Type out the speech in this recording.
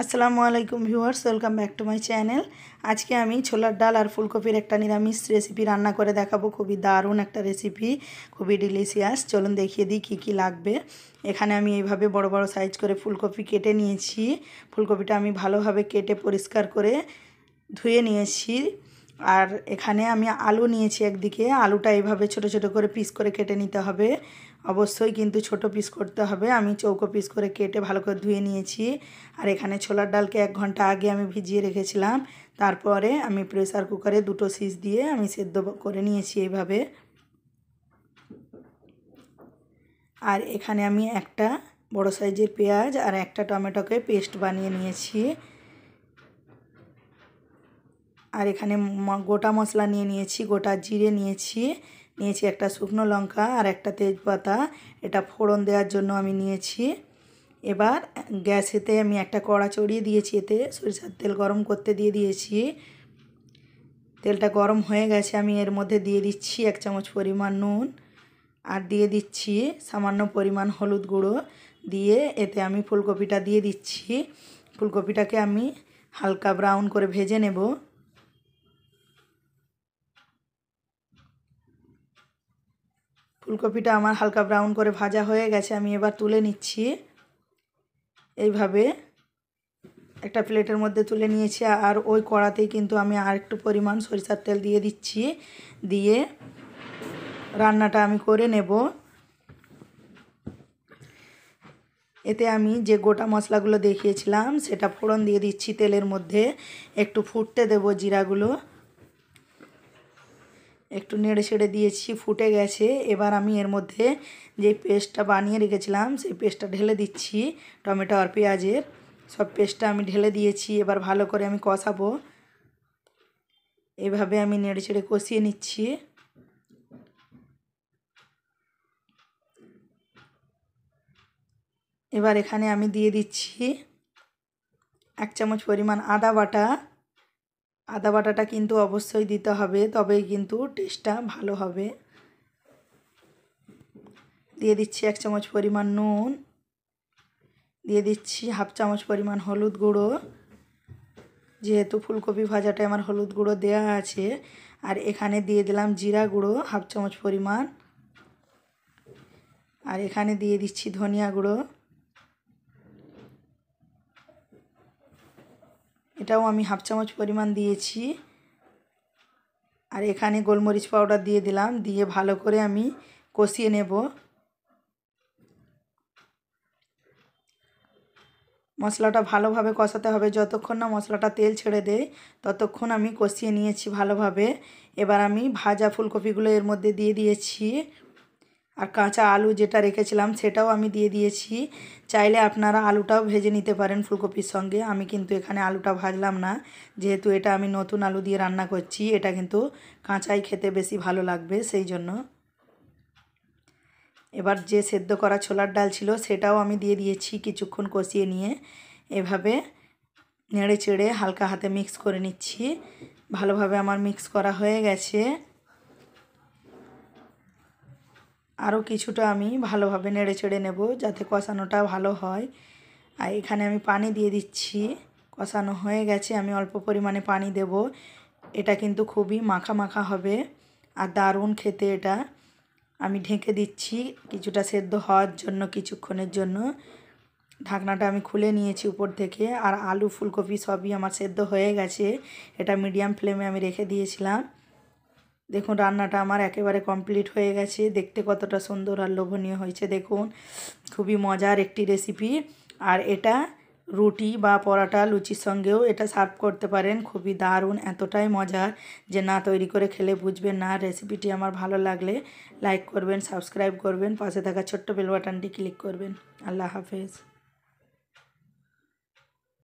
আসসালামু আলাইকুম viewers welcome back to my channel আজকে আমি ছোলার ডাল আর ফুলকপির একটা নিরামিষ রেসিপি রান্না করে দেখাবো খুবই দারুণ একটা রেসিপি খুবই ডিলিশিয়াস চলুন দেখিয়ে দিই কী কী লাগবে এখানে আমি এইভাবে বড় বড় সাইজ করে ফুলকপি কেটে নিয়েছি ফুলকপিটা আমি ভালোভাবে কেটে পরিষ্কার করে ধুয়ে নিয়েছি আর এখানে আমি আলু নিয়েছি একদিকে আলুটা এইভাবে ছোট ছোট করে পিস করে কেটে নিতে হবে অবশ্যই কিন্তু ছোট পিস করতে হবে আমি চৌকো পিস করে কেটে ভালো করে ধুয়ে নিয়েছি আর এখানে ছোলার ডালকে এক ঘন্টা আগে আমি ভিজিয়ে রেখেছিলাম তারপরে আমি প্রেসার কুকারে দুটো সিস দিয়ে আমি সেদ্ধ করে নিয়েছি এইভাবে আর এখানে আমি একটা বড় সাইজের পেঁয়াজ আর একটা টমেটোকে পেস্ট বানিয়ে নিয়েছি আর এখানে গোটা মশলা নিয়ে নিয়েছি গোটা জিরে নিয়েছি নিয়েছি একটা শুকনো লঙ্কা আর একটা তেজপাতা এটা ফোড়ন দেওয়ার জন্য আমি নিয়েছি এবার গ্যাসেতে আমি একটা কড়া চড়িয়ে দিয়েছি এতে সরিষার তেল গরম করতে দিয়ে দিয়েছি তেলটা গরম হয়ে গেছে আমি এর মধ্যে দিয়ে দিচ্ছি এক চামচ পরিমাণ নুন আর দিয়ে দিচ্ছি সামান্য পরিমাণ হলুদ গুঁড়ো দিয়ে এতে আমি ফুলকপিটা দিয়ে দিচ্ছি ফুলকপিটাকে আমি হালকা ব্রাউন করে ভেজে নেব ফুলকপিটা আমার হালকা ব্রাউন করে ভাজা হয়ে গেছে আমি এবার তুলে নিচ্ছি এইভাবে একটা প্লেটের মধ্যে তুলে নিয়েছি আর ওই কড়াতেই কিন্তু আমি আর একটু পরিমাণ সরিষার তেল দিয়ে দিচ্ছি দিয়ে রান্নাটা আমি করে নেব এতে আমি যে গোটা মশলাগুলো দেখিয়েছিলাম সেটা ফোড়ন দিয়ে দিচ্ছি তেলের মধ্যে একটু ফুটতে দেব জিরাগুলো একটু নেড়ে ছেড়ে দিয়েছি ফুটে গেছে এবার আমি এর মধ্যে যে পেস্টটা বানিয়ে রেখেছিলাম সেই পেস্টটা ঢেলে দিচ্ছি টমেটো আর পেঁয়াজের সব পেস্টটা আমি ঢেলে দিয়েছি এবার ভালো করে আমি কষাবো এভাবে আমি নেড়ে ছেড়ে কষিয়ে নিচ্ছি এবার এখানে আমি দিয়ে দিচ্ছি এক চামচ পরিমাণ আদা বাটা আদা বাটাটা কিন্তু অবশ্যই দিতে হবে তবেই কিন্তু টেস্টটা ভালো হবে দিয়ে দিচ্ছি এক চামচ পরিমাণ নুন দিয়ে দিচ্ছি হাফ চামচ পরিমাণ হলুদ গুঁড়ো যেহেতু ফুলকপি ভাজাটা আমার হলুদ গুঁড়ো দেয়া আছে আর এখানে দিয়ে দিলাম জিরা গুঁড়ো হাফ চামচ পরিমাণ আর এখানে দিয়ে দিচ্ছি ধনিয়া গুঁড়ো এটাও আমি হাফ চামচ পরিমাণ দিয়েছি আর এখানে গোলমরিচ পাউডার দিয়ে দিলাম দিয়ে ভালো করে আমি কষিয়ে নেব মশলাটা ভালোভাবে কষাতে হবে যতক্ষণ না মশলাটা তেল ছেড়ে দেয় ততক্ষণ আমি কষিয়ে নিয়েছি ভালোভাবে এবার আমি ভাজা ফুলকপিগুলো এর মধ্যে দিয়ে দিয়েছি আর কাঁচা আলু যেটা রেখেছিলাম সেটাও আমি দিয়ে দিয়েছি চাইলে আপনারা আলুটাও ভেজে নিতে পারেন ফুলকপির সঙ্গে আমি কিন্তু এখানে আলুটা ভাজলাম না যেহেতু এটা আমি নতুন আলু দিয়ে রান্না করছি এটা কিন্তু কাঁচাই খেতে বেশি ভালো লাগবে সেই জন্য এবার যে সেদ্ধ করা ছোলার ডাল ছিল সেটাও আমি দিয়ে দিয়েছি কিছুক্ষণ কষিয়ে নিয়ে এভাবে নেড়ে চেড়ে হালকা হাতে মিক্স করে নিচ্ছি ভালোভাবে আমার মিক্স করা হয়ে গেছে আরও কিছুটা আমি ভালোভাবে নেড়ে চেড়ে নেব যাতে কষানোটা ভালো হয় আর এখানে আমি পানি দিয়ে দিচ্ছি কষানো হয়ে গেছে আমি অল্প পরিমাণে পানি দেব এটা কিন্তু খুবই মাখা মাখা হবে আর দারুণ খেতে এটা আমি ঢেকে দিচ্ছি কিছুটা সেদ্ধ হওয়ার জন্য কিছুক্ষণের জন্য ঢাকনাটা আমি খুলে নিয়েছি উপর থেকে আর আলু ফুলকপি সবই আমার সেদ্ধ হয়ে গেছে এটা মিডিয়াম ফ্লেমে আমি রেখে দিয়েছিলাম দেখুন রান্নাটা আমার একেবারে কমপ্লিট হয়ে গেছে দেখতে কতটা সুন্দর আর লোভনীয় হয়েছে দেখুন খুবই মজার একটি রেসিপি আর এটা রুটি বা পরাটা লুচির সঙ্গেও এটা সার্ভ করতে পারেন খুবই দারুণ এতটাই মজার যে না তৈরি করে খেলে বুঝবেন না রেসিপিটি আমার ভালো লাগলে লাইক করবেন সাবস্ক্রাইব করবেন পাশে থাকা ছোট্ট বেল বাটনটি ক্লিক করবেন আল্লাহ হাফেজ